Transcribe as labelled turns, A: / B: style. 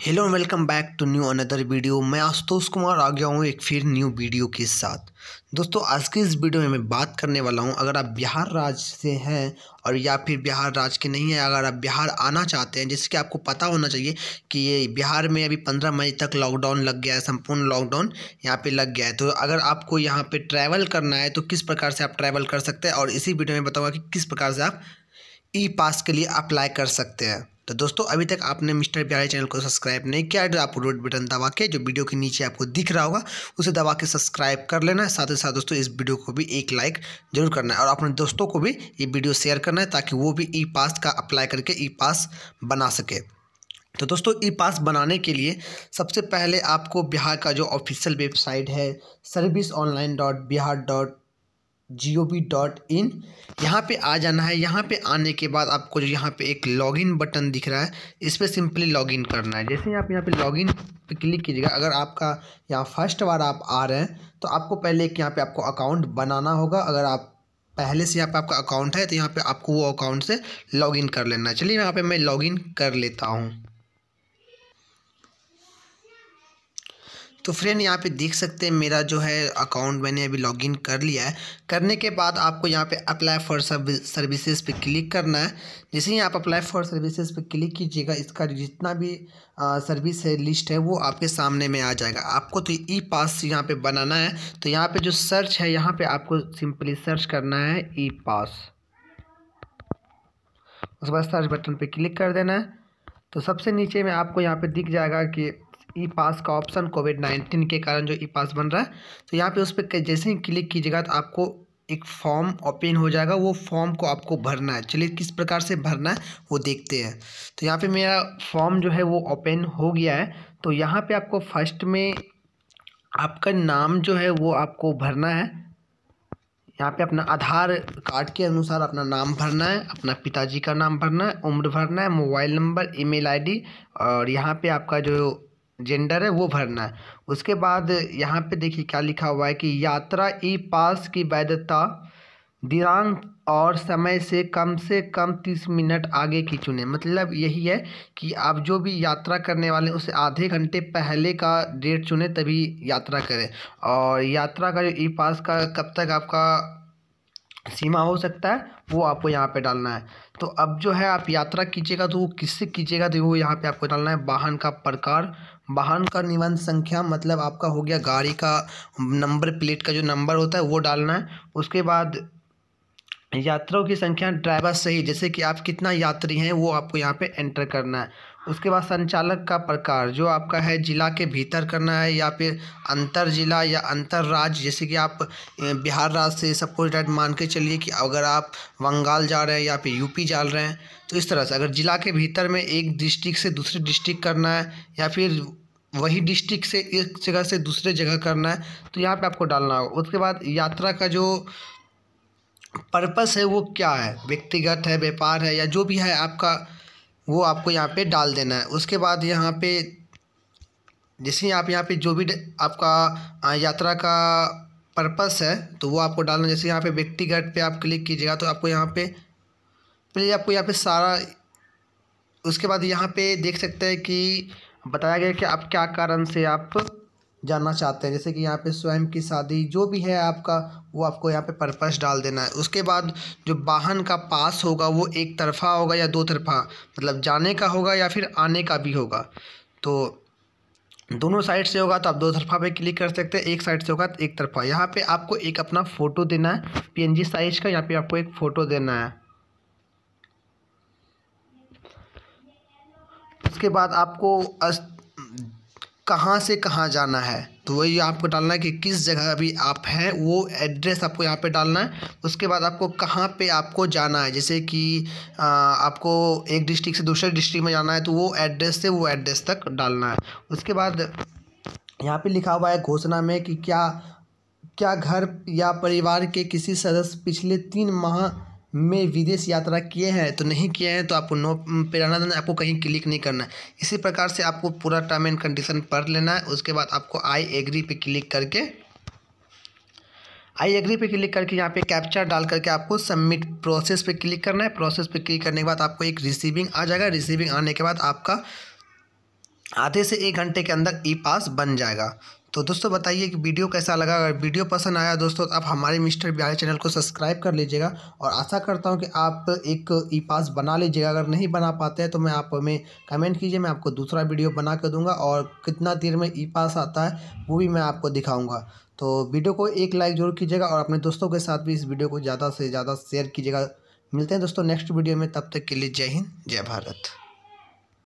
A: hello welcome back to new another video मैं आशुतोष कुमार आ गया हूँ एक फिर न्यू वीडियो के साथ दोस्तों आज के इस वीडियो में मैं बात करने वाला हूँ अगर आप बिहार राज्य से हैं और या फिर बिहार राज्य के नहीं हैं अगर आप बिहार आना चाहते हैं जिससे कि आपको पता होना चाहिए कि ये बिहार में अभी पंद्रह मई तक लॉकडाउन लग गया है संपूर्ण लॉकडाउन यहाँ पर लग गया है तो अगर आपको यहाँ पर ट्रैवल करना है तो किस प्रकार से आप ट्रैवल कर सकते हैं और इसी वीडियो में बताऊँगा कि किस प्रकार से आप ई पास के लिए अप्लाई कर सकते हैं तो दोस्तों अभी तक आपने मिस्टर प्यारे चैनल को सब्सक्राइब नहीं किया है तो आप रेड बटन दबा के जो वीडियो के नीचे आपको दिख रहा होगा उसे दबा के सब्सक्राइब कर लेना है साथ ही साथ दोस्तों इस वीडियो को भी एक लाइक जरूर करना है और अपने दोस्तों को भी ये वीडियो शेयर करना है ताकि वो भी ई पास का अप्लाई करके ई पास बना सके तो दोस्तों ई पास बनाने के लिए सबसे पहले आपको बिहार का जो ऑफिशियल वेबसाइट है service online dot Bihar dot G O V dot in यहाँ पर आ जाना है यहाँ पे आने के बाद आपको जो यहाँ पे एक लॉगिन बटन दिख रहा है इस पर सिंपली लॉगिन करना है जैसे ही आप यहाँ पे लॉगिन पे क्लिक कीजिएगा अगर आपका यहाँ फर्स्ट बार आप आ रहे हैं तो आपको पहले एक यहाँ पे आपको अकाउंट बनाना होगा अगर आप पहले से यहाँ पे आपका अकाउंट है तो यहाँ पर आपको वो अकाउंट से इन कर लेना चलिए यहाँ पर मैं इन कर लेता हूँ तो फ्रेंड यहाँ पे देख सकते हैं मेरा जो है अकाउंट मैंने अभी लॉगिन कर लिया है करने के बाद आपको यहाँ पे अप्लाई फॉर सर्विसेज पे क्लिक करना है जैसे ही आप अप्लाई फॉर सर्विसेज पे क्लिक कीजिएगा इसका जितना भी सर्विस है लिस्ट है वो आपके सामने में आ जाएगा आपको तो ई पास यहाँ पे बनाना है तो यहाँ पे जो सर्च है यहाँ पे आपको सिंपली सर्च करना है ई पास उसके बाद सर्च बटन पर क्लिक कर देना है तो सबसे नीचे में आपको यहाँ पे दिख जाएगा कि ई पास का ऑप्शन कोविड नाइन्टीन के कारण जो ई पास बन रहा है तो यहाँ पे उस पर जैसे ही क्लिक कीजिएगा तो आपको एक फॉर्म ओपन हो जाएगा वो फॉर्म को आपको भरना है चलिए किस प्रकार से भरना है वो देखते हैं तो यहाँ पे मेरा फॉर्म जो है वो ओपन हो गया है तो यहाँ पे आपको फर्स्ट में आपका नाम जो है वो आपको भरना है यहाँ पे अपना आधार कार्ड के अनुसार अपना नाम भरना है अपना पिताजी का नाम भरना है उम्र भरना है मोबाइल नंबर ईमेल आईडी और यहाँ पे आपका जो जेंडर है वो भरना है उसके बाद यहाँ पे देखिए क्या लिखा हुआ है कि यात्रा ई पास की वैधता दिनांक और समय से कम से कम तीस मिनट आगे की चुने मतलब यही है कि आप जो भी यात्रा करने वाले हैं उसे आधे घंटे पहले का डेट चुने तभी यात्रा करें और यात्रा का जो ई पास का कब तक आपका सीमा हो सकता है वो आपको यहाँ पे डालना है तो अब जो है आप यात्रा कीजिएगा तो वो किससे कीजिएगा तो वो यहाँ पे आपको डालना है वाहन का प्रकार वाहन का निबंध संख्या मतलब आपका हो गया गाड़ी का नंबर प्लेट का जो नंबर होता है वो डालना है उसके बाद यात्रियों की संख्या ड्राइवर सही जैसे कि आप कितना यात्री हैं वो आपको यहाँ पे एंटर करना है उसके बाद संचालक का प्रकार जो आपका है ज़िला के भीतर करना है या फिर अंतर ज़िला या अंतर राज्य जैसे कि आप बिहार राज्य से सपोज डेट मान के चलिए कि अगर आप बंगाल जा रहे हैं या फिर यूपी जा रहे हैं तो इस तरह से अगर ज़िला के भीतर में एक डिस्ट्रिक्ट से दूसरे डिस्ट्रिक्ट करना है या फिर वही डिस्ट्रिक्ट से एक जगह से दूसरे जगह करना है तो यहाँ पर आपको डालना होगा उसके बाद यात्रा का जो पर्पस है वो क्या है व्यक्तिगत है व्यापार है या जो भी है आपका वो आपको यहाँ पे डाल देना है उसके बाद यहाँ पे जैसे आप यहाँ पे जो भी आपका यात्रा का पर्पस है तो वो आपको डालना जैसे यहाँ पे व्यक्तिगत पे आप क्लिक कीजिएगा तो आपको यहाँ पे पहले आपको यहाँ पे सारा उसके बाद यहाँ पे देख सकते हैं कि बताया गया कि आप क्या कारण से आप जानना चाहते हैं जैसे कि यहाँ पे स्वयं की शादी जो भी है आपका वो आपको यहाँ पे पर्पस डाल देना है उसके बाद जो वाहन का पास होगा वो एक तरफा होगा या दो तरफा मतलब जाने का होगा या फिर आने का भी होगा तो दोनों साइड से होगा तो आप दो तरफा पे क्लिक कर सकते हैं एक साइड से होगा तो एक तरफा यहाँ पर आपको एक अपना फ़ोटो देना है पी साइज का यहाँ पे आपको एक फ़ोटो देना है उसके बाद आपको कहाँ से कहाँ जाना है तो वही आपको डालना है कि किस जगह अभी आप हैं वो एड्रेस आपको यहाँ पे डालना है उसके बाद आपको कहाँ पे आपको जाना है जैसे कि आ, आपको एक डिस्ट्रिक्ट से दूसरे डिस्ट्रिक्ट में जाना है तो वो एड्रेस से वो एड्रेस तक डालना है उसके बाद यहाँ पे लिखा हुआ है घोषणा में कि क्या क्या घर या परिवार के किसी सदस्य पिछले तीन माह में विदेश यात्रा किए हैं तो नहीं किए हैं तो आपको नो पे रहना देना आपको कहीं क्लिक नहीं करना है इसी प्रकार से आपको पूरा टर्म एंड कंडीशन पढ़ लेना है उसके बाद आपको आई एग्री पे क्लिक करके आई एग्री पे क्लिक करके यहाँ पे कैप्चर डाल करके आपको सबमिट प्रोसेस पे क्लिक करना है प्रोसेस पे क्लिक करने के बाद आपको एक रिसीविंग आ जाएगा रिसीविंग आने के बाद आपका आधे से एक घंटे के अंदर ई पास बन जाएगा तो दोस्तों बताइए कि वीडियो कैसा लगा अगर वीडियो पसंद आया दोस्तों तो आप हमारे मिस्टर बिहारी चैनल को सब्सक्राइब कर लीजिएगा और आशा करता हूँ कि आप एक ई पास बना लीजिएगा अगर नहीं बना पाते हैं तो मैं आप हमें कमेंट कीजिए मैं आपको दूसरा वीडियो बना कर दूँगा और कितना देर में ई पास आता है वो भी मैं आपको दिखाऊँगा तो वीडियो को एक लाइक जरूर कीजिएगा और अपने दोस्तों के साथ भी इस वीडियो को ज़्यादा से ज़्यादा शेयर कीजिएगा मिलते हैं दोस्तों नेक्स्ट वीडियो में तब तक के लिए जय हिंद जय भारत